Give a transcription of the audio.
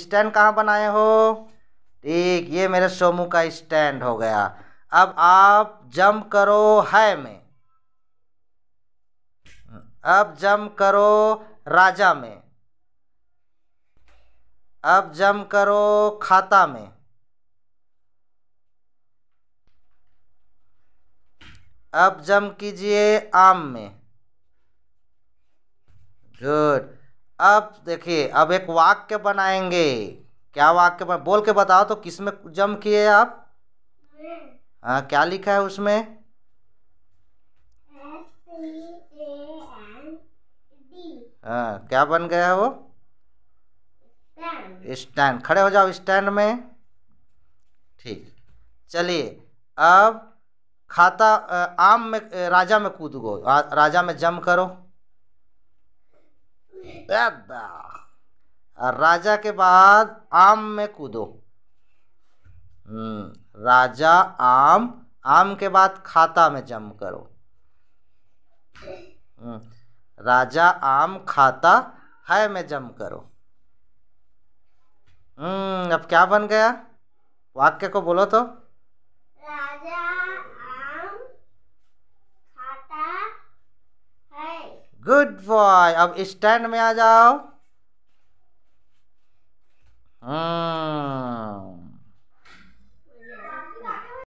stand कहाँ बनाए हो ठीक ये मेरे सोमू का स्टैंड हो गया अब आप जंप करो है में अब जंप करो राजा में अब जम करो खाता में अब जम कीजिए आम में गुड अब देखिए अब एक वाक्य बनाएंगे क्या वाक्य बना बोल के बताओ तो किस में जम किए आप हाँ क्या लिखा है उसमें हाँ क्या बन गया है वो स्टैंड खड़े हो जाओ स्टैंड में ठीक चलिए अब खाता आम में राजा में कूद गो राजा में जम करो राजा के बाद आम में कूदो हम्म, राजा आम आम के बाद खाता में जम करो हम्म, राजा आम खाता है में जम करो हम्म, अब क्या बन गया वाक्य को बोलो तो गुड बॉय अब स्टैंड में आ जाओ